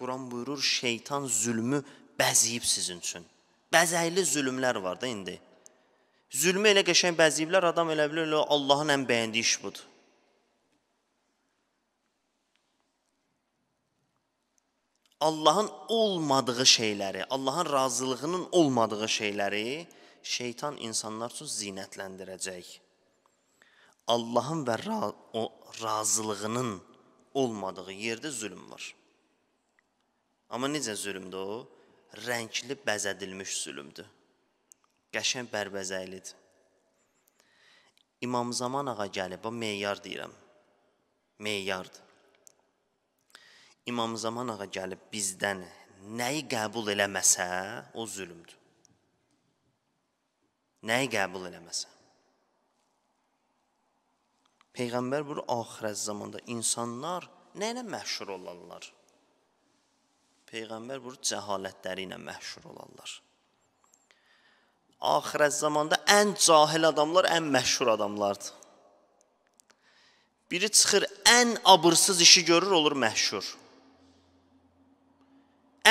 Quran buyurur, şeytan zülmü bəziyib sizin üçün. Bəzəkli zülmlər var da indi. Zülmü elə qəşəng bəziyiblər, adam elə bilir, elə Allahın ən bəyəndiyi iş budur. Allahın olmadığı şeyləri, Allahın razılığının olmadığı şeyləri şeytan insanlar üçün zinətləndirəcək. Allahın və ra o razılığının olmadığı yerdə zülm var. Amma necə zülmdür o? Rəngli bəzədilmiş zülmdür. Qəşəng bərbəzəklidir. İmam Zaman ağa gəlib, o meyar deyirəm. Meyardır. İmam Zaman ağa gəlib bizdən nəyi qəbul eləməsə, o zülmdür. Nəyi qəbul eləməsə. Peyğəmbər bur axirət zamanda insanlar nə ilə məşhur olarlar? Peyğəmbər buyurur, cəhalətləri ilə məşhur olarlar. Axirət zamanda ən cahil adamlar ən məşhur adamlardır. Biri çıxır, ən abırsız işi görür, olur məşhur.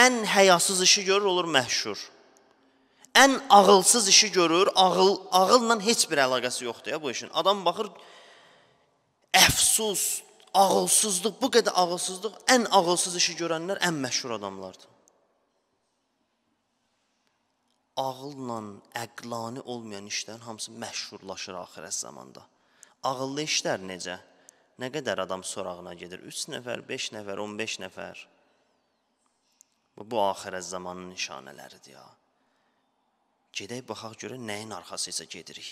Ən həyasız işi görür, olur məşhur. Ən ağılsız işi görür, ağıl ağılla heç bir əlaqəsi yoxdur ya bu işin. Adam baxır, əfsus, ağılsızlıq, bu qədər ağılsızlıq, ən ağılsız işi görənlər ən məşhur adamlardır. Ağılla əqlani olmayan işlərin hamısı məşhurlaşır axirət zamanda. Ağıllı işlər necə? Nə qədər adam sorağına gedir? 3 nəfər, 5 nəfər, 15 nəfər. Bu axirət zamanının nişanələridir ya. Gedək baxaq görə nəyin arxası isə gedirik.